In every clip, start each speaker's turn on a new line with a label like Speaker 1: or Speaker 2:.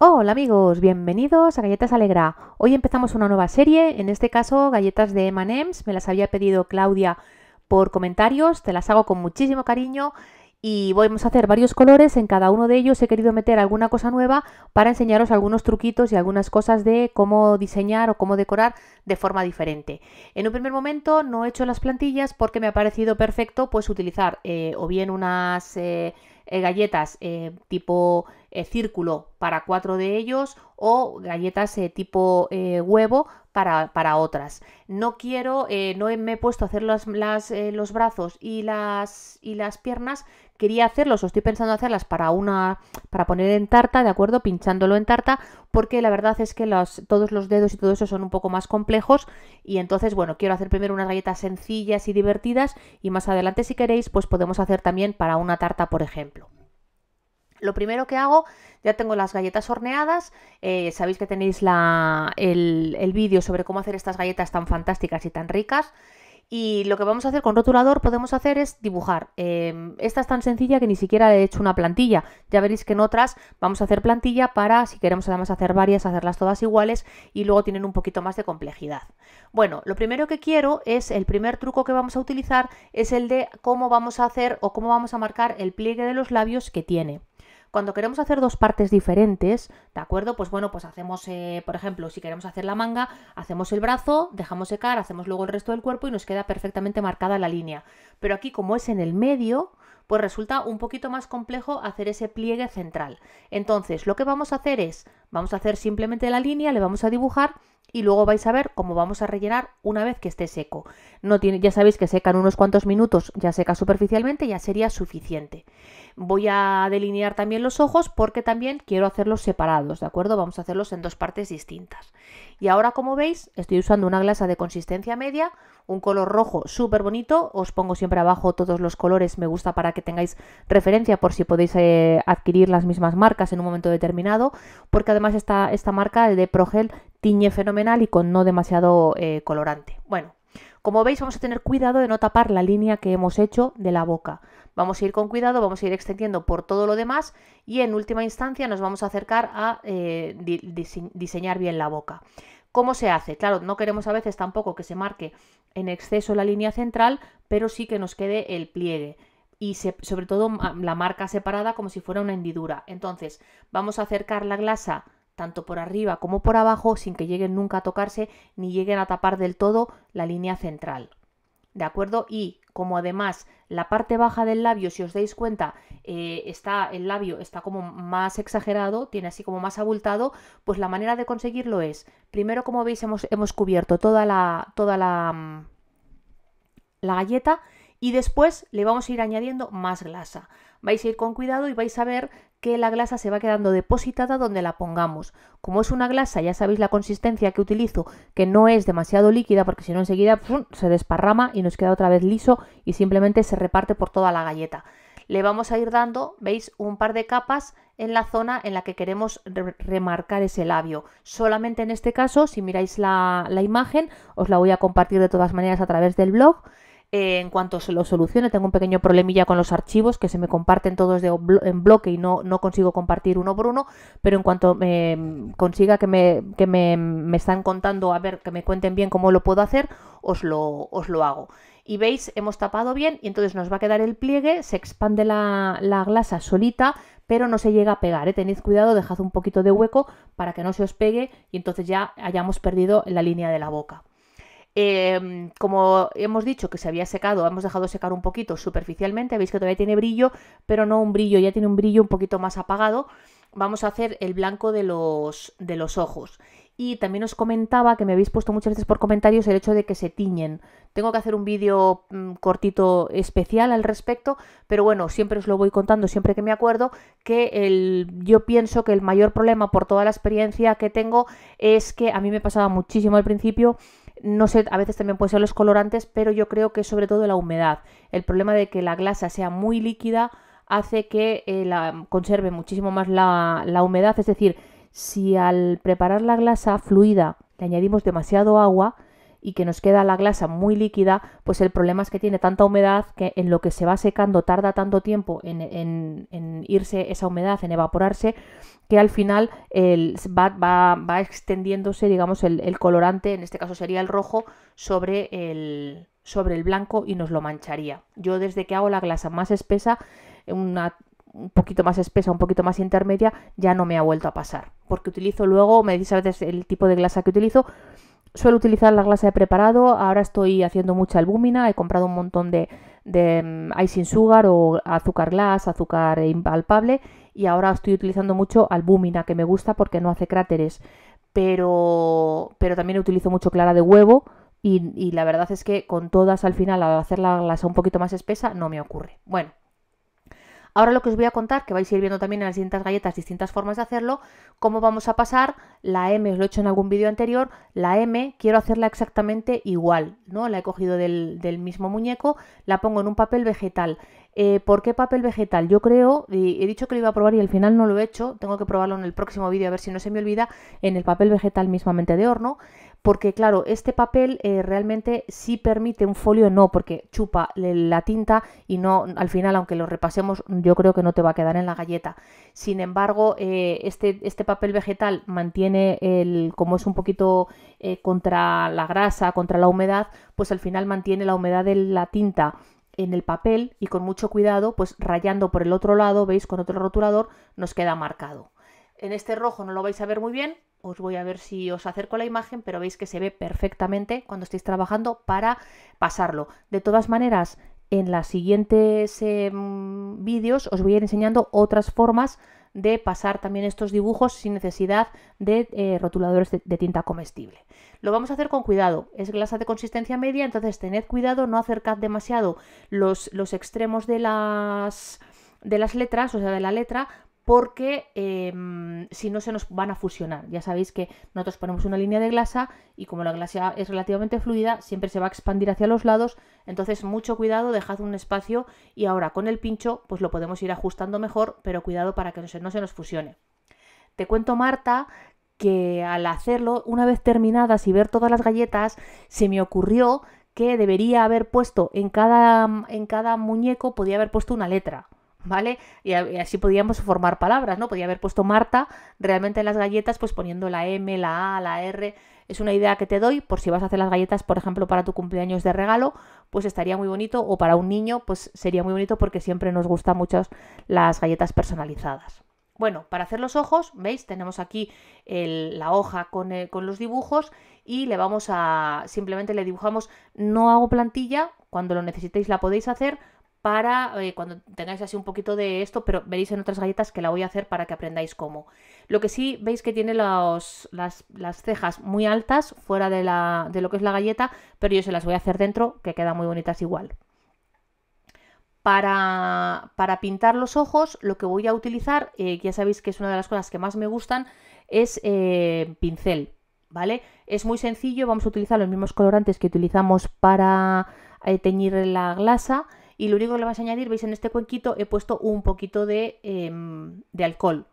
Speaker 1: Hola amigos, bienvenidos a Galletas Alegra. Hoy empezamos una nueva serie, en este caso galletas de M&M's, me las había pedido Claudia por comentarios, te las hago con muchísimo cariño y vamos a hacer varios colores. En cada uno de ellos he querido meter alguna cosa nueva para enseñaros algunos truquitos y algunas cosas de cómo diseñar o cómo decorar de forma diferente. En un primer momento no he hecho las plantillas porque me ha parecido perfecto pues utilizar eh, o bien unas eh, eh, galletas tipo círculo para cuatro de ellos o galletas tipo huevo para, otras. No quiero, eh, no me he puesto a hacer las, eh, los brazos y las, y las piernas, quería hacerlos o estoy pensando hacerlas para una para poner en tarta, ¿de acuerdo? Pinchándolo en tarta, porque la verdad es que los, todos los dedos y todo eso son un poco más complejos y entonces, bueno, quiero hacer primero unas galletas sencillas y divertidas y más adelante si queréis, pues podemos hacer también para una tarta, por ejemplo. Lo primero que hago, ya tengo las galletas horneadas, eh, sabéis que tenéis el, vídeo sobre cómo hacer estas galletas tan fantásticas y tan ricas. Y lo que vamos a hacer con rotulador podemos hacer es dibujar. Em, esta es tan sencilla que ni siquiera he hecho una plantilla. Ya veréis que en otras vamos a hacer plantilla para, si queremos además hacer varias, hacerlas todas iguales y luego tienen un poquito más de complejidad. Bueno, lo primero que quiero es, el primer truco que vamos a utilizar es el de cómo vamos a hacer o cómo vamos a marcar el pliegue de los labios que tiene cuando queremos hacer dos partes diferentes, ¿de acuerdo? Pues bueno, pues hacemos, eh, por ejemplo, si queremos hacer la manga, hacemos el brazo, dejamos secar, hacemos luego el resto del cuerpo y nos queda perfectamente marcada la línea. Pero aquí como es en el medio, pues resulta un poquito más complejo hacer ese pliegue central. Entonces, lo que vamos a hacer es, vamos a hacer simplemente la línea, le vamos a dibujar y luego vais a ver cómo vamos a rellenar una vez que esté seco. No tiene, ya sabéis que seca en unos cuantos minutos, ya seca superficialmente, ya sería suficiente. Voy a delinear también los ojos porque también quiero hacerlos separados, ¿de acuerdo? Vamos a hacerlos en dos partes distintas. Y ahora, como veis, estoy usando una glasa de consistencia media, un color rojo súper bonito. Os pongo siempre abajo todos los colores, me gusta para que tengáis referencia por si podéis eh, adquirir las mismas marcas en un momento determinado, porque además esta, esta marca de Progel tiñe fenomenal y con no demasiado eh, colorante. Bueno, como veis, vamos a tener cuidado de no tapar la línea que hemos hecho de la boca. Vamos a ir con cuidado, vamos a ir extendiendo por todo lo demás y en última instancia nos vamos a acercar a eh, diseñar bien la boca. ¿Cómo se hace? Claro, no queremos a veces tampoco que se marque en exceso la línea central, pero sí que nos quede el pliegue y sobre todo la marca separada como si fuera una hendidura. Entonces, vamos a acercar la glasa tanto por arriba como por abajo sin que lleguen nunca a tocarse ni lleguen a tapar del todo la línea central. ¿De acuerdo? Y como además la parte baja del labio, si os dais cuenta, eh, está, el labio está como más exagerado, tiene así como más abultado, pues la manera de conseguirlo es, primero como veis hemos, hemos cubierto toda la, toda la, mm, la galleta y después le vamos a ir añadiendo más glasa. Vais a ir con cuidado y vais a ver que la glasa se va quedando depositada donde la pongamos. Como es una glasa, ya sabéis la consistencia que utilizo, que no es demasiado líquida porque si no enseguida se desparrama y nos queda otra vez liso y simplemente se reparte por toda la galleta. Le vamos a ir dando, veis, un par de capas en la zona en la que queremos remarcar ese labio. Solamente en este caso, si miráis la, la imagen, os la voy a compartir de todas maneras a través del blog, eh, en cuanto se lo solucione, tengo un pequeño problemilla con los archivos que se me comparten todos en bloque y no, no consigo compartir uno por uno, pero en cuanto me consiga que, me, que me, están contando, a ver, que me cuenten bien cómo lo puedo hacer, os lo, os lo hago y veis, hemos tapado bien y entonces nos va a quedar el pliegue, se expande la, glasa solita, pero no se llega a pegar, ¿eh? tened cuidado, dejad un poquito de hueco para que no se os pegue y entonces ya hayamos perdido la línea de la boca. Em, como hemos dicho que se había secado, hemos dejado secar un poquito superficialmente, veis que todavía tiene brillo, pero no un brillo, ya tiene un brillo un poquito más apagado. Vamos a hacer el blanco de los, de los ojos. Y también os comentaba que me habéis puesto muchas veces por comentarios el hecho de que se tiñen. Tengo que hacer un vídeo mm, cortito especial al respecto, pero bueno, siempre os lo voy contando, siempre que me acuerdo, que el, yo pienso que el mayor problema por toda la experiencia que tengo es que a mí me pasaba muchísimo al principio no sé, a veces también puede ser los colorantes, pero yo creo que sobre todo la humedad. El problema de que la glasa sea muy líquida hace que eh, la, conserve muchísimo más la, la humedad. Es decir, si al preparar la glasa fluida le añadimos demasiado agua, y que nos queda la glasa muy líquida, pues el problema es que tiene tanta humedad que en lo que se va secando tarda tanto tiempo en, irse esa humedad, en evaporarse, que al final el, va, va, va, extendiéndose, digamos, el, colorante, en este caso sería el rojo, sobre el, sobre el blanco y nos lo mancharía. Yo desde que hago la glasa más espesa, una un poquito más espesa, un poquito más intermedia, ya no me ha vuelto a pasar. Porque utilizo luego, me decís a veces el tipo de glasa que utilizo, Suelo utilizar la glasa de preparado, ahora estoy haciendo mucha albúmina, he comprado un montón de, mm, icing sugar o azúcar glas, azúcar impalpable y ahora estoy utilizando mucho albúmina que me gusta porque no hace cráteres, pero, pero también utilizo mucho clara de huevo y, y la verdad es que con todas al final al hacer la glasa un poquito más espesa no me ocurre. Bueno, Ahora lo que os voy a contar, que vais a ir viendo también en las distintas galletas distintas formas de hacerlo, cómo vamos a pasar la M, os lo he hecho en algún vídeo anterior, la M quiero hacerla exactamente igual, ¿no? La he cogido del, mismo muñeco, la pongo en un papel vegetal. Eh, ¿Por qué papel vegetal? Yo creo, he dicho que lo iba a probar y al final no lo he hecho, tengo que probarlo en el próximo vídeo a ver si no se me olvida, en el papel vegetal mismamente de horno porque claro, este papel eh, realmente sí permite un folio, no, porque chupa la tinta y no, al final, aunque lo repasemos, yo creo que no te va a quedar en la galleta. Sin embargo, eh, este, este, papel vegetal mantiene el, como es un poquito eh, contra la grasa, contra la humedad, pues al final mantiene la humedad de la tinta en el papel y con mucho cuidado, pues rayando por el otro lado, veis, con otro rotulador, nos queda marcado. En este rojo no lo vais a ver muy bien, os voy a ver si os acerco la imagen, pero veis que se ve perfectamente cuando estáis trabajando para pasarlo. De todas maneras, en las siguientes em, vídeos os voy a ir enseñando otras formas de pasar también estos dibujos sin necesidad de eh, rotuladores de, tinta comestible. Lo vamos a hacer con cuidado, es glasa de consistencia media, entonces tened cuidado, no acercad demasiado los, los extremos de las, de las letras, o sea, de la letra, porque em, si no se nos van a fusionar. Ya sabéis que nosotros ponemos una línea de glasa y como la glasa es relativamente fluida, siempre se va a expandir hacia los lados, entonces mucho cuidado, dejad un espacio y ahora con el pincho pues lo podemos ir ajustando mejor, pero cuidado para que no se, nos fusione. Te cuento Marta que al hacerlo, una vez terminadas y ver todas las galletas, se me ocurrió que debería haber puesto en cada, en cada muñeco, podía haber puesto una letra ¿vale? Y, así podíamos formar palabras, ¿no? Podía haber puesto Marta realmente en las galletas, pues poniendo la M, la A, la R. Es una idea que te doy por si vas a hacer las galletas, por ejemplo, para tu cumpleaños de regalo, pues estaría muy bonito, o para un niño, pues sería muy bonito porque siempre nos gustan mucho las galletas personalizadas. Bueno, para hacer los ojos, veis, tenemos aquí la hoja con, eh, con, los dibujos y le vamos a, simplemente le dibujamos, no hago plantilla, cuando lo necesitéis la podéis hacer, para eh, cuando tengáis así un poquito de esto, pero veréis en otras galletas que la voy a hacer para que aprendáis cómo. Lo que sí veis que tiene las, cejas muy altas fuera de, lo que es la galleta, pero yo se las voy a hacer dentro, que quedan muy bonitas igual. Para, pintar los ojos lo que voy a utilizar, eh, ya sabéis que es una de las cosas que más me gustan, es eh, pincel, ¿vale? Es muy sencillo, vamos a utilizar los mismos colorantes que utilizamos para teñir la glasa y lo único que le vas a añadir, veis en este cuenquito he puesto un poquito de, em, alcohol.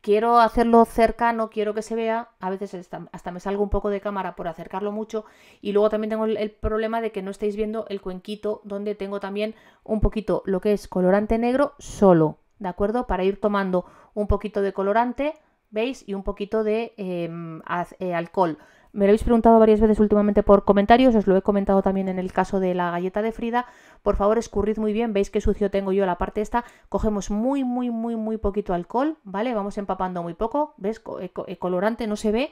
Speaker 1: Quiero hacerlo cercano, quiero que se vea, a veces hasta, me salgo un poco de cámara por acercarlo mucho y luego también tengo el, problema de que no estáis viendo el cuenquito donde tengo también un poquito lo que es colorante negro solo, ¿de acuerdo? Para ir tomando un poquito de colorante, ¿veis? Y un poquito de em, eh, alcohol. Me lo habéis preguntado varias veces últimamente por comentarios, os lo he comentado también en el caso de la galleta de Frida. Por favor, escurrid muy bien, veis qué sucio tengo yo la parte esta. Cogemos muy, muy, muy, muy poquito alcohol, ¿vale? Vamos empapando muy poco, ¿ves? Eh, eh, colorante no se ve,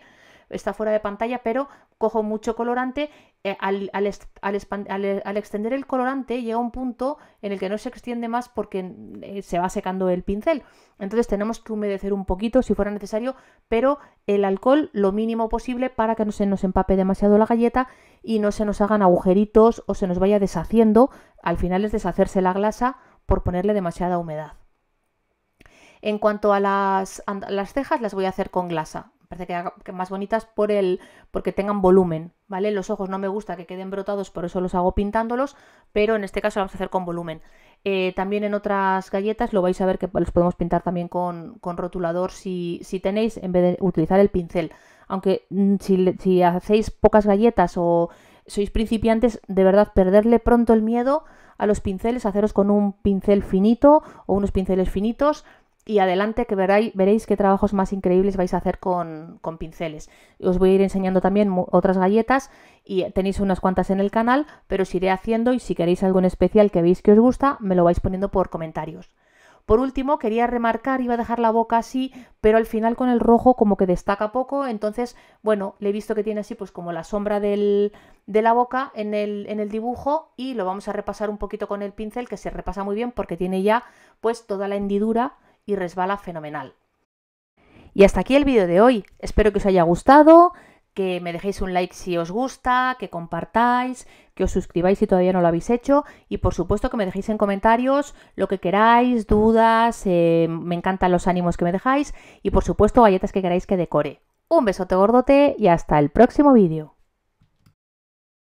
Speaker 1: está fuera de pantalla, pero cojo mucho colorante eh, al, extender el colorante llega un punto en el que no se extiende más porque eh, se va secando el pincel. Entonces tenemos que humedecer un poquito si fuera necesario, pero el alcohol lo mínimo posible para que no se nos empape demasiado la galleta y no se nos hagan agujeritos o se nos vaya deshaciendo. Al final es deshacerse la glasa por ponerle demasiada humedad. En cuanto a las cejas, las voy a hacer con glasa parece que, más bonitas por el, porque tengan volumen, ¿vale? Los ojos no me gusta que queden brotados, por eso los hago pintándolos, pero en este caso vamos a hacer con volumen. Eh, también en otras galletas lo vais a ver que los podemos pintar también con, rotulador si, tenéis, en vez de utilizar el pincel. Aunque mm, si, si hacéis pocas galletas o sois principiantes, de verdad, perderle pronto el miedo a los pinceles, haceros con un pincel finito o unos pinceles finitos, y adelante que veréis, veréis qué trabajos más increíbles vais a hacer con, con, pinceles. Os voy a ir enseñando también otras galletas y tenéis unas cuantas en el canal, pero os iré haciendo y si queréis algo en especial que veis que os gusta, me lo vais poniendo por comentarios. Por último, quería remarcar, iba a dejar la boca así, pero al final con el rojo como que destaca poco, entonces, bueno, le he visto que tiene así pues como la sombra del, de la boca en el, en el dibujo y lo vamos a repasar un poquito con el pincel, que se repasa muy bien porque tiene ya pues toda la hendidura y resbala fenomenal. Y hasta aquí el vídeo de hoy. Espero que os haya gustado, que me dejéis un like si os gusta, que compartáis, que os suscribáis si todavía no lo habéis hecho y por supuesto que me dejéis en comentarios lo que queráis, dudas, eh, me encantan los ánimos que me dejáis y por supuesto galletas que queráis que decore. Un besote gordote y hasta el próximo vídeo.